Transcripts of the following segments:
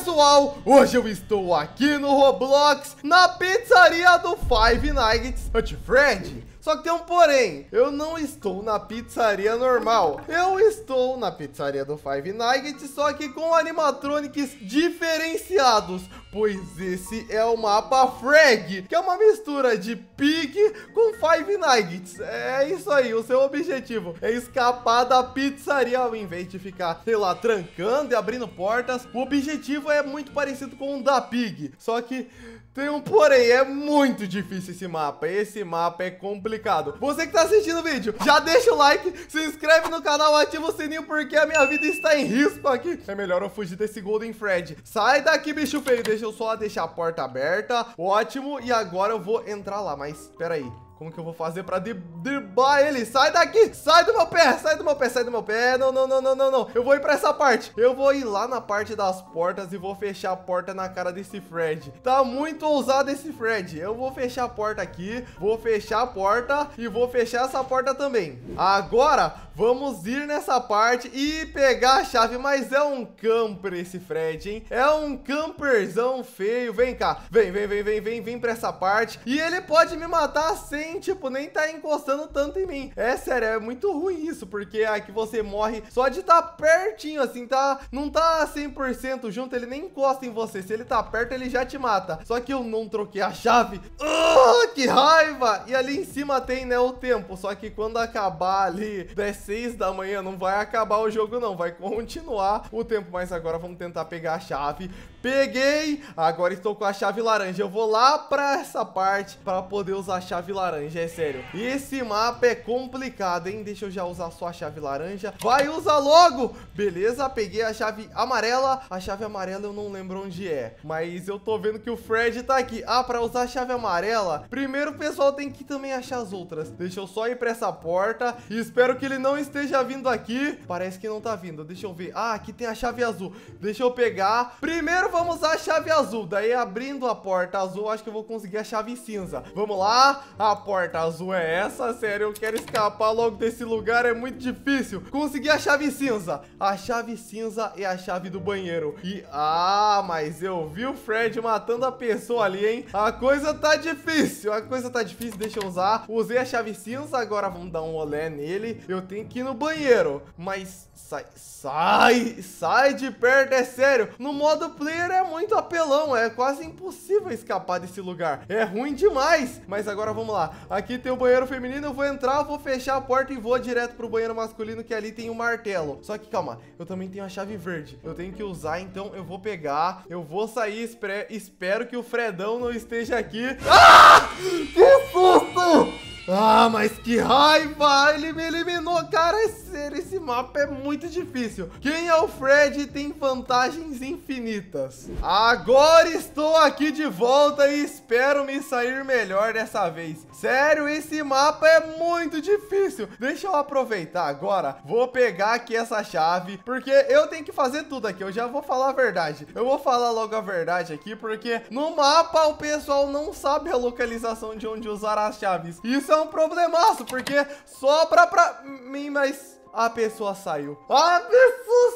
pessoal, hoje eu estou aqui no Roblox, na pizzaria do Five Nights at Freddy's. Só que tem um porém. Eu não estou na pizzaria normal. Eu estou na pizzaria do Five Nights, só que com animatronics diferenciados. Pois esse é o mapa Frag, que é uma mistura de Pig com Five Nights. É isso aí, o seu objetivo é escapar da pizzaria ao invés de ficar, sei lá, trancando e abrindo portas. O objetivo é muito parecido com o da Pig, só que tem um porém, é muito difícil esse mapa. Esse mapa é complicado você que tá assistindo o vídeo, já deixa o like, se inscreve no canal, ativa o sininho porque a minha vida está em risco aqui. É melhor eu fugir desse Golden Fred. Sai daqui, bicho feio. Deixa eu só deixar a porta aberta. Ótimo. E agora eu vou entrar lá, mas peraí. Como que eu vou fazer pra derrubar ele? Sai daqui! Sai do meu pé! Sai do meu pé! Sai do meu pé! É, não, não, não, não, não, não. Eu vou ir pra essa parte. Eu vou ir lá na parte das portas e vou fechar a porta na cara desse Fred. Tá muito ousado esse Fred. Eu vou fechar a porta aqui. Vou fechar a porta e vou fechar essa porta também. Agora, vamos ir nessa parte e pegar a chave. Mas é um camper esse Fred, hein? É um camperzão feio. Vem cá. Vem, vem, vem, vem, vem, vem pra essa parte. E ele pode me matar sem nem, tipo, nem tá encostando tanto em mim. É sério, é muito ruim isso, porque aqui você morre só de tá pertinho, assim, tá... Não tá 100% junto, ele nem encosta em você. Se ele tá perto, ele já te mata. Só que eu não troquei a chave. Ah, que raiva! E ali em cima tem, né, o tempo. Só que quando acabar ali das 6 da manhã, não vai acabar o jogo, não. Vai continuar o tempo. Mas agora vamos tentar pegar a chave. Peguei! Agora estou com a chave laranja. Eu vou lá pra essa parte pra poder usar a chave laranja laranja, é sério. E esse mapa é complicado, hein? Deixa eu já usar só a chave laranja. Vai, usa logo! Beleza, peguei a chave amarela. A chave amarela eu não lembro onde é. Mas eu tô vendo que o Fred tá aqui. Ah, pra usar a chave amarela, primeiro o pessoal tem que também achar as outras. Deixa eu só ir pra essa porta. E espero que ele não esteja vindo aqui. Parece que não tá vindo. Deixa eu ver. Ah, aqui tem a chave azul. Deixa eu pegar. Primeiro vamos usar a chave azul. Daí abrindo a porta azul, acho que eu vou conseguir a chave cinza. Vamos lá. A porta azul é essa? Sério, eu quero escapar logo desse lugar, é muito difícil. Consegui a chave cinza. A chave cinza é a chave do banheiro. E, ah, mas eu vi o Fred matando a pessoa ali, hein? A coisa tá difícil, a coisa tá difícil, deixa eu usar. Usei a chave cinza, agora vamos dar um olé nele. Eu tenho que ir no banheiro, mas sai, sai, sai de perto, é sério. No modo player é muito apelão, é quase impossível escapar desse lugar. É ruim demais, mas agora vamos lá aqui tem o banheiro feminino, eu vou entrar, vou fechar a porta e vou direto pro banheiro masculino, que ali tem o um martelo. Só que, calma, eu também tenho a chave verde. Eu tenho que usar, então eu vou pegar, eu vou sair, espero que o Fredão não esteja aqui. Ah! Que susto! Ah, mas que raiva! Ele me eliminou, cara. Esse, esse mapa é muito difícil. Quem é o Fred tem vantagens infinitas. Agora estou aqui de volta e espero me sair melhor dessa vez. Sério, esse mapa é muito difícil. Deixa eu aproveitar agora. Vou pegar aqui essa chave, porque eu tenho que fazer tudo aqui. Eu já vou falar a verdade. Eu vou falar logo a verdade aqui, porque no mapa o pessoal não sabe a localização de onde usar as chaves. Isso é um problemaço, porque sobra pra mim, mas a pessoa saiu. A pessoa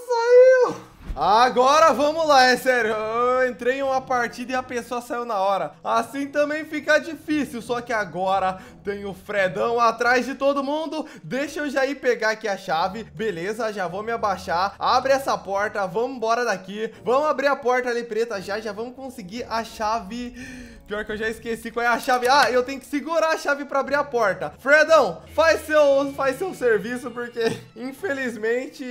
saiu! Agora vamos lá, é sério. Eu entrei em uma partida e a pessoa saiu na hora. Assim também fica difícil, só que agora tem o Fredão atrás de todo mundo. Deixa eu já ir pegar aqui a chave. Beleza, já vou me abaixar. Abre essa porta, vamos embora daqui. Vamos abrir a porta ali preta já, já vamos conseguir a chave... Pior que eu já esqueci qual é a chave. Ah, eu tenho que segurar a chave para abrir a porta. Fredão, faz seu, faz seu serviço, porque infelizmente...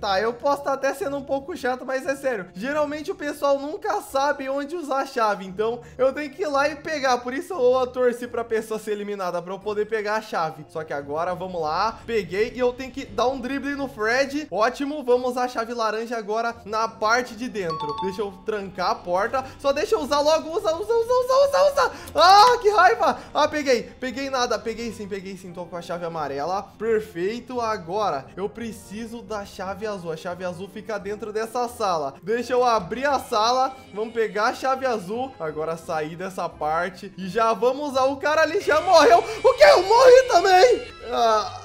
Tá, eu posso estar tá até sendo um pouco chato, mas é sério. Geralmente o pessoal nunca sabe onde usar a chave, então eu tenho que ir lá e pegar. Por isso eu torci pra pessoa ser eliminada, para eu poder pegar a chave. Só que agora, vamos lá. Peguei e eu tenho que dar um drible no Fred. Ótimo, vamos usar a chave laranja agora na parte de dentro. Deixa eu trancar a porta. Só deixa eu usar logo, usa, usa, usa, usa usa, usa, usa. Ah, que raiva. Ah, peguei. Peguei nada. Peguei sim, peguei sim. Tô com a chave amarela. Perfeito. Agora eu preciso da chave azul. A chave azul fica dentro dessa sala. Deixa eu abrir a sala. Vamos pegar a chave azul. Agora sair dessa parte. E já vamos usar. O cara ali já morreu. O que? Eu morri também. Ah...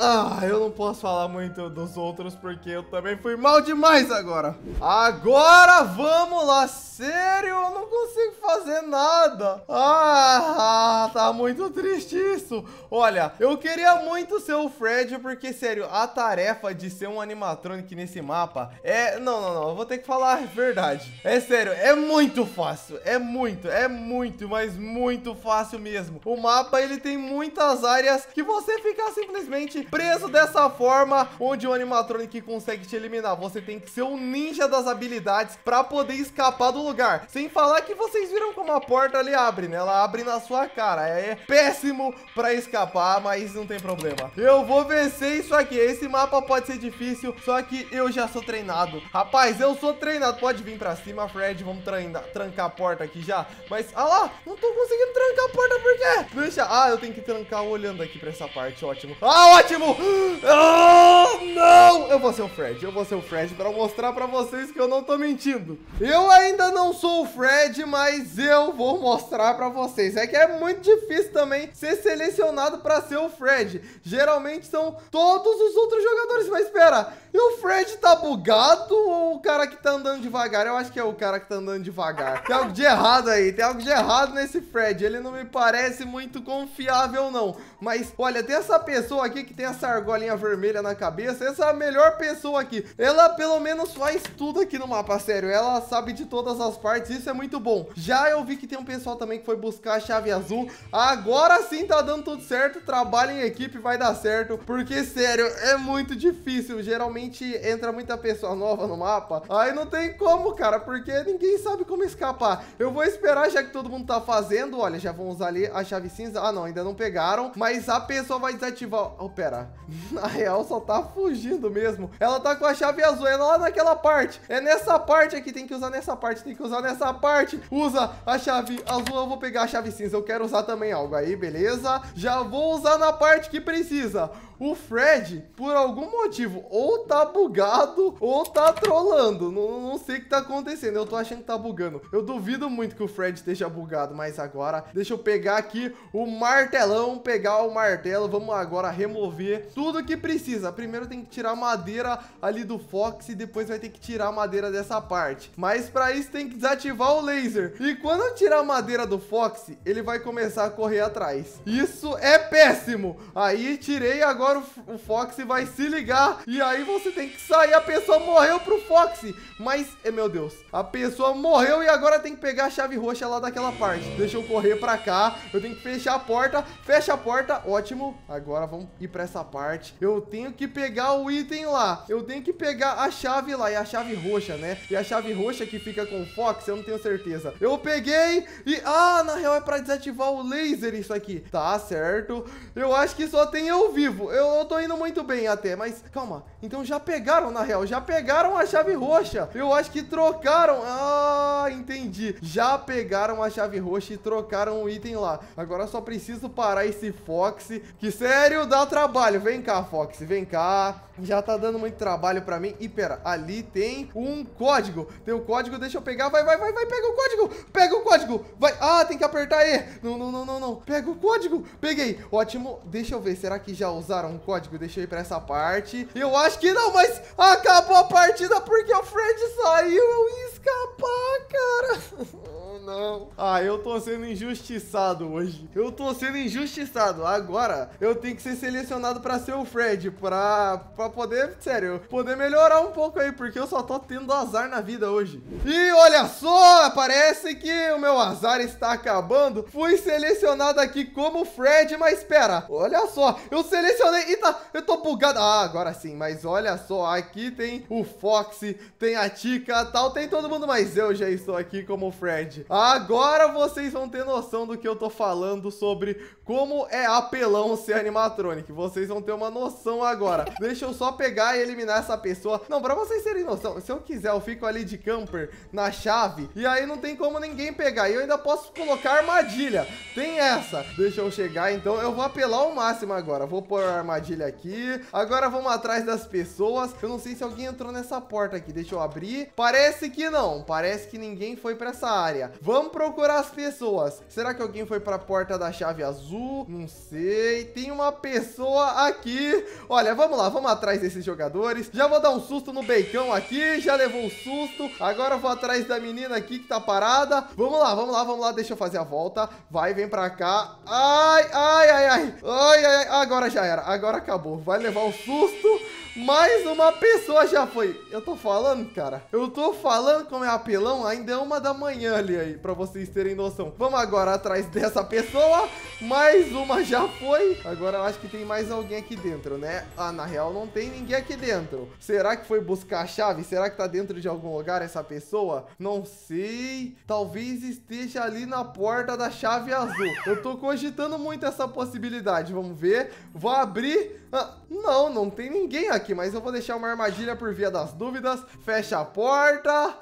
Ah, eu não posso falar muito dos outros porque eu também fui mal demais agora. Agora vamos lá, Sério, eu não consigo fazer nada. Ah, tá muito triste isso. Olha, eu queria muito ser o Fred, porque, sério, a tarefa de ser um animatronic nesse mapa é... Não, não, não, eu vou ter que falar a verdade. É sério, é muito fácil. É muito, é muito, mas muito fácil mesmo. O mapa, ele tem muitas áreas que você fica simplesmente preso dessa forma, onde o animatronic consegue te eliminar. Você tem que ser o um ninja das habilidades para poder escapar do lugar. Sem falar que vocês viram como a porta ali abre, né? Ela abre na sua cara. É péssimo pra escapar, mas não tem problema. Eu vou vencer isso aqui. Esse mapa pode ser difícil, só que eu já sou treinado. Rapaz, eu sou treinado. Pode vir pra cima, Fred. Vamos trancar a porta aqui já. Mas, ah lá, não tô conseguindo trancar a porta, por quê? Deixa, ah, eu tenho que trancar olhando aqui pra essa parte. Ótimo. Ah, ótimo! Ah, não! Eu vou ser o Fred, eu vou ser o Fred pra mostrar pra vocês que eu não tô mentindo. Eu ainda não não sou o Fred, mas eu vou mostrar pra vocês. É que é muito difícil também ser selecionado pra ser o Fred. Geralmente são todos os outros jogadores. Mas espera, e o Fred tá bugado ou o cara que tá andando devagar? Eu acho que é o cara que tá andando devagar. Tem algo de errado aí, tem algo de errado nesse Fred. Ele não me parece muito confiável, não. Mas, olha, tem essa pessoa aqui que tem essa argolinha vermelha na cabeça. Essa é a melhor pessoa aqui. Ela, pelo menos, faz tudo aqui no mapa, sério. Ela sabe de todas as partes, isso é muito bom. Já eu vi que tem um pessoal também que foi buscar a chave azul. Agora sim tá dando tudo certo, trabalha em equipe, vai dar certo. Porque, sério, é muito difícil. Geralmente entra muita pessoa nova no mapa, aí não tem como, cara, porque ninguém sabe como escapar. Eu vou esperar, já que todo mundo tá fazendo, olha, já vão usar ali a chave cinza. Ah, não, ainda não pegaram, mas a pessoa vai desativar... Oh, pera, na real só tá fugindo mesmo. Ela tá com a chave azul, é lá naquela parte. É nessa parte aqui, tem que usar nessa parte, tem que que usar nessa parte. Usa a chave azul, eu vou pegar a chave cinza. Eu quero usar também algo aí, beleza? Já vou usar na parte que precisa. O Fred, por algum motivo, ou tá bugado ou tá trolando. Não, não sei o que tá acontecendo. Eu tô achando que tá bugando. Eu duvido muito que o Fred esteja bugado, mas agora deixa eu pegar aqui o martelão, pegar o martelo. Vamos agora remover tudo que precisa. Primeiro tem que tirar a madeira ali do Fox e depois vai ter que tirar a madeira dessa parte. Mas para isso tem que desativar o laser. E quando eu tirar a madeira do Fox, ele vai começar a correr atrás. Isso é péssimo. Aí tirei agora agora o, o Foxy vai se ligar. E aí você tem que sair. A pessoa morreu pro Foxy. Mas, eh, meu Deus, a pessoa morreu e agora tem que pegar a chave roxa lá daquela parte. Deixa eu correr pra cá. Eu tenho que fechar a porta. Fecha a porta. Ótimo. Agora vamos ir pra essa parte. Eu tenho que pegar o item lá. Eu tenho que pegar a chave lá. E a chave roxa, né? E a chave roxa que fica com o Fox, eu não tenho certeza. Eu peguei e... Ah, na real é pra desativar o laser isso aqui. Tá certo. Eu acho que só tem eu vivo eu, eu tô indo muito bem até, mas calma. Então já pegaram, na real, já pegaram a chave roxa. Eu acho que trocaram. Ah, entendi. Já pegaram a chave roxa e trocaram o item lá. Agora só preciso parar esse Fox, que sério, dá trabalho. Vem cá, Fox, vem cá. Já tá dando muito trabalho pra mim. E pera, ali tem um código. Tem o um código, deixa eu pegar. Vai, vai, vai, vai, pega o código. Pega o código. Vai. Ah, tem que apertar E. Não, não, não, não, não. Pega o código. Peguei. Ótimo. Deixa eu ver, será que já usaram um código, deixa eu ir pra essa parte. Eu acho que não, mas acabou a partida porque o Fred saiu. Eu ia escapar, cara. não. Ah, eu tô sendo injustiçado hoje. Eu tô sendo injustiçado. Agora, eu tenho que ser selecionado pra ser o Fred, pra, pra poder, sério, poder melhorar um pouco aí, porque eu só tô tendo azar na vida hoje. E olha só, parece que o meu azar está acabando. Fui selecionado aqui como Fred, mas espera, olha só, eu selecionei, eita, tá, eu tô bugado. Ah, agora sim, mas olha só, aqui tem o Fox, tem a Tica, tal, tem todo mundo, mas eu já estou aqui como Fred. Ah, Agora vocês vão ter noção do que eu tô falando sobre como é apelão ser animatronic. Vocês vão ter uma noção agora. Deixa eu só pegar e eliminar essa pessoa. Não, pra vocês terem noção, se eu quiser, eu fico ali de camper na chave e aí não tem como ninguém pegar. E eu ainda posso colocar armadilha. Tem essa. Deixa eu chegar, então eu vou apelar ao máximo agora. Vou pôr a armadilha aqui. Agora vamos atrás das pessoas. Eu não sei se alguém entrou nessa porta aqui. Deixa eu abrir. Parece que não. Parece que ninguém foi pra essa área. Vamos procurar as pessoas. Será que alguém foi pra porta da chave azul? Não sei. Tem uma pessoa aqui. Olha, vamos lá. Vamos atrás desses jogadores. Já vou dar um susto no Beicão aqui. Já levou um susto. Agora eu vou atrás da menina aqui que tá parada. Vamos lá, vamos lá, vamos lá. Deixa eu fazer a volta. Vai, vem pra cá. Ai, ai, ai, ai. Ai, ai, ai. Agora já era. Agora acabou. Vai levar um susto. Mais uma pessoa já foi. Eu tô falando, cara. Eu tô falando como é apelão. Ainda é uma da manhã ali aí, pra vocês terem noção. Vamos agora atrás dessa pessoa. Mais uma já foi. Agora eu acho que tem mais alguém aqui dentro, né? Ah, na real não tem ninguém aqui dentro. Será que foi buscar a chave? Será que tá dentro de algum lugar essa pessoa? Não sei. Talvez esteja ali na porta da chave azul. Eu tô cogitando muito essa possibilidade. Vamos ver. Vou abrir... Ah, não, não tem ninguém aqui, mas eu vou deixar uma armadilha por via das dúvidas. Fecha a porta.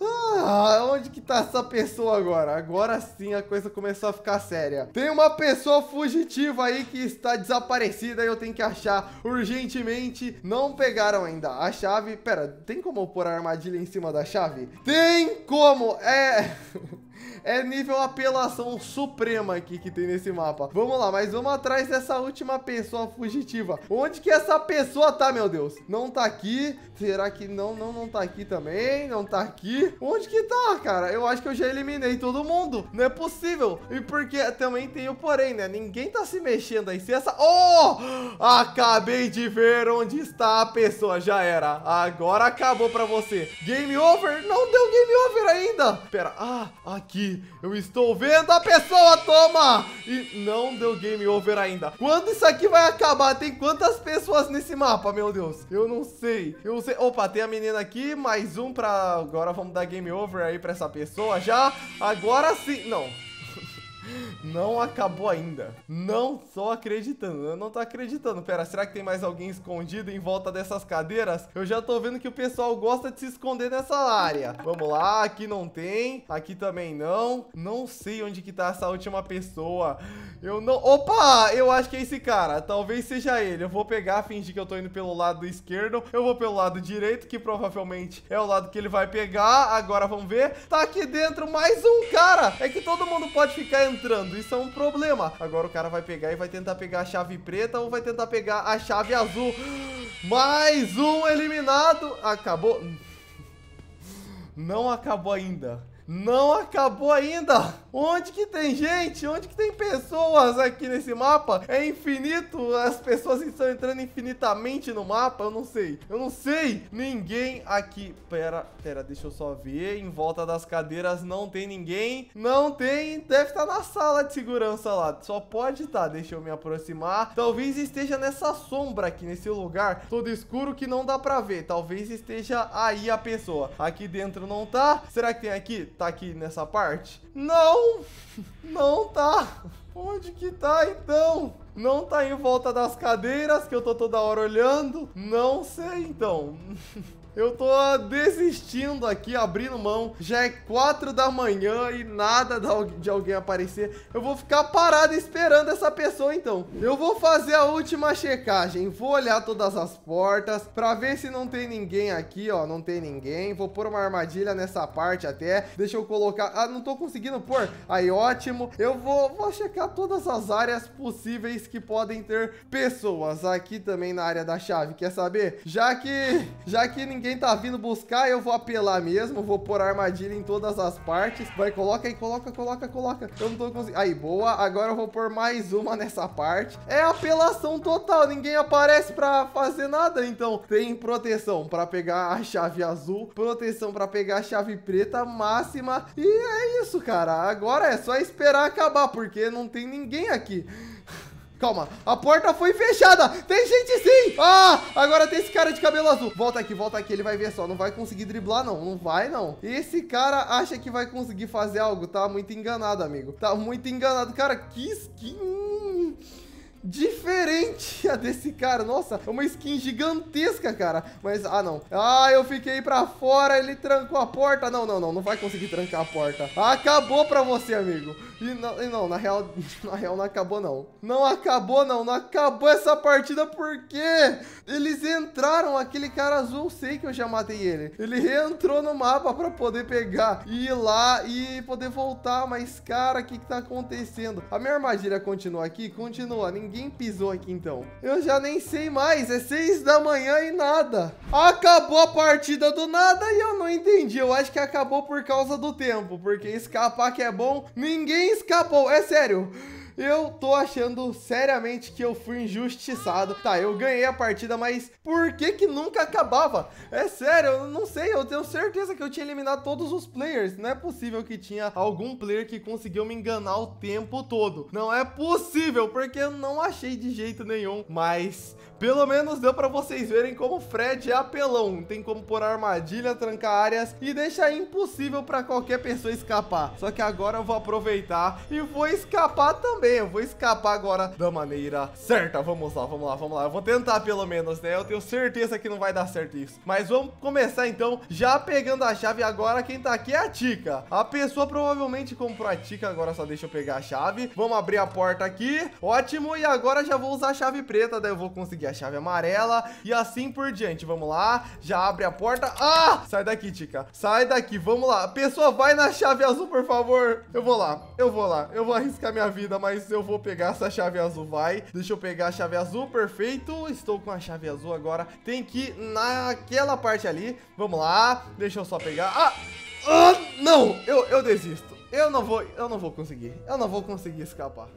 Ah, onde que tá essa pessoa agora? Agora sim a coisa começou a ficar séria. Tem uma pessoa fugitiva aí que está desaparecida e eu tenho que achar urgentemente. Não pegaram ainda a chave. Pera, tem como eu pôr a armadilha em cima da chave? Tem como! É... É nível apelação suprema aqui que tem nesse mapa. Vamos lá, mas vamos atrás dessa última pessoa fugitiva. Onde que essa pessoa tá, meu Deus? Não tá aqui. Será que não, não, não tá aqui também? Não tá aqui. Onde que tá, cara? Eu acho que eu já eliminei todo mundo. Não é possível. E porque também tem o porém, né? Ninguém tá se mexendo aí. Se essa... Oh! Acabei de ver onde está a pessoa. Já era. Agora acabou pra você. Game over? Não deu game over ainda. Pera. Ah, aqui. Eu estou vendo a pessoa, toma! E não deu game over ainda. Quando isso aqui vai acabar? Tem quantas pessoas nesse mapa, meu Deus? Eu não sei. Eu não sei. Opa, tem a menina aqui, mais um pra... Agora vamos dar game over aí pra essa pessoa já. Agora sim. Não. Não acabou ainda. Não tô acreditando. Eu não tô acreditando. Pera, será que tem mais alguém escondido em volta dessas cadeiras? Eu já tô vendo que o pessoal gosta de se esconder nessa área. Vamos lá, aqui não tem. Aqui também não. Não sei onde que tá essa última pessoa. Eu não... Opa! Eu acho que é esse cara. Talvez seja ele. Eu vou pegar, fingir que eu tô indo pelo lado esquerdo. Eu vou pelo lado direito, que provavelmente é o lado que ele vai pegar. Agora vamos ver. Tá aqui dentro mais um cara. É que todo mundo pode ficar entrando entrando. Isso é um problema. Agora o cara vai pegar e vai tentar pegar a chave preta ou vai tentar pegar a chave azul. Mais um eliminado. Acabou. Não acabou ainda. Não acabou ainda. Onde que tem gente? Onde que tem pessoas aqui nesse mapa? É infinito? As pessoas estão entrando infinitamente no mapa? Eu não sei. Eu não sei. Ninguém aqui. Pera, pera, deixa eu só ver. Em volta das cadeiras não tem ninguém. Não tem. Deve estar tá na sala de segurança lá. Só pode estar. Tá. Deixa eu me aproximar. Talvez esteja nessa sombra aqui, nesse lugar todo escuro que não dá pra ver. Talvez esteja aí a pessoa. Aqui dentro não tá. Será que tem aqui? Tá aqui nessa parte? Não! Não! tá! Onde que tá então? Não tá em volta das cadeiras que eu tô toda hora olhando? Não sei então. Eu tô desistindo aqui, abrindo mão. Já é quatro da manhã e nada de alguém aparecer. Eu vou ficar parado esperando essa pessoa, então. Eu vou fazer a última checagem. Vou olhar todas as portas pra ver se não tem ninguém aqui, ó. Não tem ninguém. Vou pôr uma armadilha nessa parte até. Deixa eu colocar... Ah, não tô conseguindo pôr. Aí, ótimo. Eu vou, vou checar todas as áreas possíveis que podem ter pessoas. Aqui também na área da chave. Quer saber? Já que... Já que ninguém ninguém tá vindo buscar, eu vou apelar mesmo. Vou pôr armadilha em todas as partes. Vai, coloca aí, coloca, coloca, coloca. Eu não tô conseguindo. Aí, boa. Agora eu vou pôr mais uma nessa parte. É apelação total. Ninguém aparece pra fazer nada. Então, tem proteção pra pegar a chave azul. Proteção pra pegar a chave preta máxima. E é isso, cara. Agora é só esperar acabar, porque não tem ninguém aqui. Calma, a porta foi fechada. Tem gente sim. Ah, agora tem esse cara de cabelo azul. Volta aqui, volta aqui. Ele vai ver só. Não vai conseguir driblar, não. Não vai, não. Esse cara acha que vai conseguir fazer algo. Tá muito enganado, amigo. Tá muito enganado. Cara, que skin diferente a desse cara. Nossa, é uma skin gigantesca, cara. Mas, ah, não. Ah, eu fiquei pra fora, ele trancou a porta. Não, não, não, não vai conseguir trancar a porta. Acabou pra você, amigo. E não, e não na real, na real não acabou, não. Não acabou, não. Não acabou essa partida porque eles entraram. Aquele cara azul, eu sei que eu já matei ele. Ele reentrou no mapa pra poder pegar e ir lá e poder voltar. Mas, cara, o que que tá acontecendo? A minha armadilha continua aqui? Continua, ninguém Ninguém pisou aqui, então. Eu já nem sei mais. É seis da manhã e nada. Acabou a partida do nada e eu não entendi. Eu acho que acabou por causa do tempo. Porque escapar que é bom, ninguém escapou. É sério eu tô achando seriamente que eu fui injustiçado. Tá, eu ganhei a partida, mas por que que nunca acabava? É sério, eu não sei, eu tenho certeza que eu tinha eliminado todos os players. Não é possível que tinha algum player que conseguiu me enganar o tempo todo. Não é possível, porque eu não achei de jeito nenhum. Mas pelo menos deu pra vocês verem como o Fred é apelão. Tem como pôr armadilha, trancar áreas e deixar impossível pra qualquer pessoa escapar. Só que agora eu vou aproveitar e vou escapar também bem, eu vou escapar agora da maneira certa. Vamos lá, vamos lá, vamos lá. Eu vou tentar pelo menos, né? Eu tenho certeza que não vai dar certo isso. Mas vamos começar então, já pegando a chave agora. Quem tá aqui é a Tica. A pessoa provavelmente comprou a Tica, agora só deixa eu pegar a chave. Vamos abrir a porta aqui. Ótimo, e agora já vou usar a chave preta, daí eu vou conseguir a chave amarela e assim por diante. Vamos lá, já abre a porta. Ah! Sai daqui, Tica. Sai daqui, vamos lá. Pessoa, vai na chave azul, por favor. Eu vou lá, eu vou lá. Eu vou arriscar minha vida, mas mas eu vou pegar essa chave azul, vai. Deixa eu pegar a chave azul, perfeito. Estou com a chave azul agora. Tem que ir naquela parte ali. Vamos lá, deixa eu só pegar. Ah, ah não, eu, eu desisto. Eu não vou, eu não vou conseguir. Eu não vou conseguir escapar.